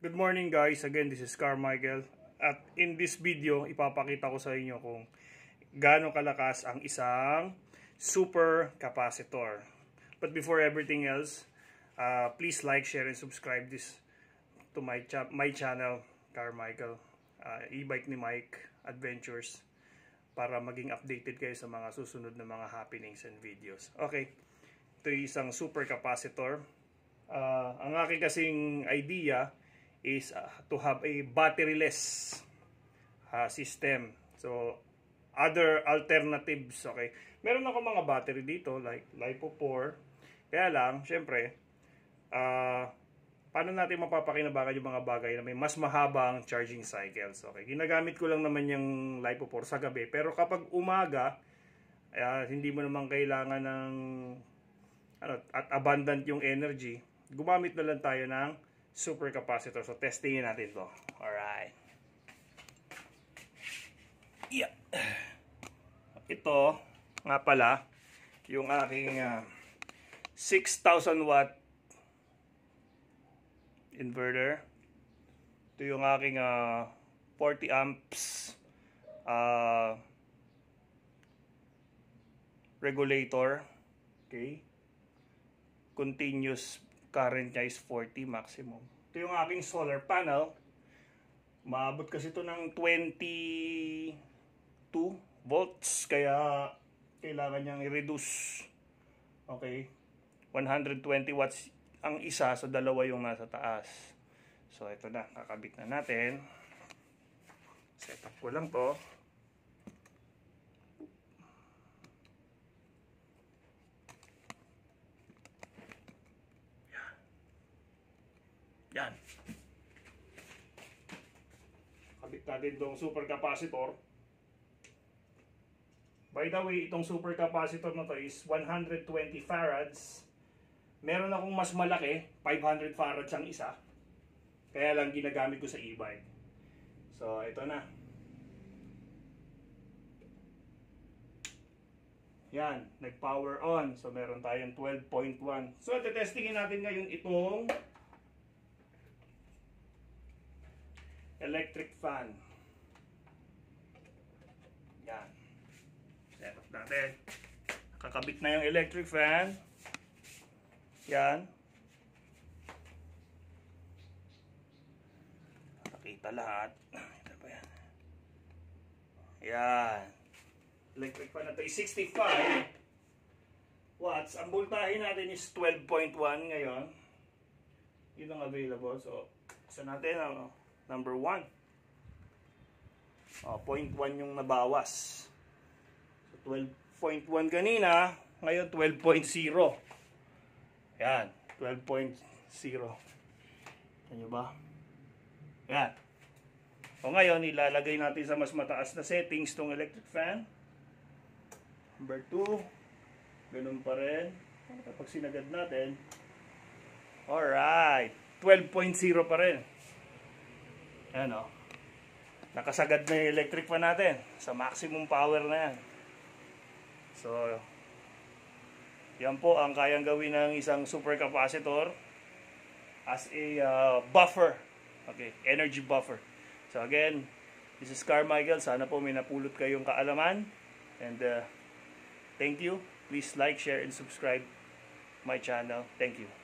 Good morning guys, again this is Carmichael at in this video ipapakita ko sa inyo kung gaano kalakas ang isang super capacitor. But before everything else, uh, please like, share, and subscribe this to my, cha my channel, Carmichael, uh, e-bike ni Mike Adventures para maging updated kayo sa mga susunod na mga happenings and videos. Okay, ito isang super capacitor. Uh, ang aking kasing idea is uh, to have a batteryless uh, system. So, other alternatives, okay? Meron ako mga battery dito, like LiPo 4. Kaya lang, syempre, uh, paano natin mapapakinabangan yung mga bagay na may mas mahabang charging cycles, okay? Ginagamit ko lang naman yung LiPo 4 sa gabi. Pero kapag umaga, uh, hindi mo naman kailangan ng ano, at abundant yung energy, gumamit na lang tayo ng super capacitor. So, testingin natin to. Alright. Yeah. Ito, nga pala, yung aking uh, ah, 6,000 watt inverter. Ito yung aking uh, ah, 40 amps uh, regulator. Okay. Continuous current niya is 40 maximum. Ito yung aking solar panel. Maabot kasi ito ng 22 volts. Kaya kailangan niyang i-reduce. Okay. 120 watts ang isa. So dalawa yung nasa taas. So ito na. Kakabit na natin. Set up ko lang to. Yan. Kabit natin itong super capacitor. By the way, itong super capacitor na to is 120 farads. Meron akong mas malaki, 500 farads ang isa. Kaya lang ginagamit ko sa e-bike. So, ito na. Yan, nag-power on. So, meron tayong 12.1. So, testingin natin ngayon itong electric fan. Yan. Set up natin. Nakakabit na yung electric fan. Yan. Nakita lahat. Ito pa yan. Yan. Electric fan na ito 65 watts. Ang voltahe natin is 12.1 ngayon. Yun ang available. So, isa natin. Ano? Number 1. Oh, 0.1 yung nabawas. So, 12.1 kanina, ngayon 12.0. Yan, 12.0. Ano ba? Yan. O ngayon, ilalagay natin sa mas mataas na settings tong electric fan. Number 2. Ganun pa rin. Kapag sinagad natin. Alright. 12.0 pa rin. Ayan o. Nakasagad na yung electric pa natin. Sa maximum power na yan. So, yan po ang kayang gawin ng isang supercapacitor as a uh, buffer. Okay, energy buffer. So again, this is Carmichael. Sana po may napulot kayong kaalaman. And uh, thank you. Please like, share, and subscribe my channel. Thank you.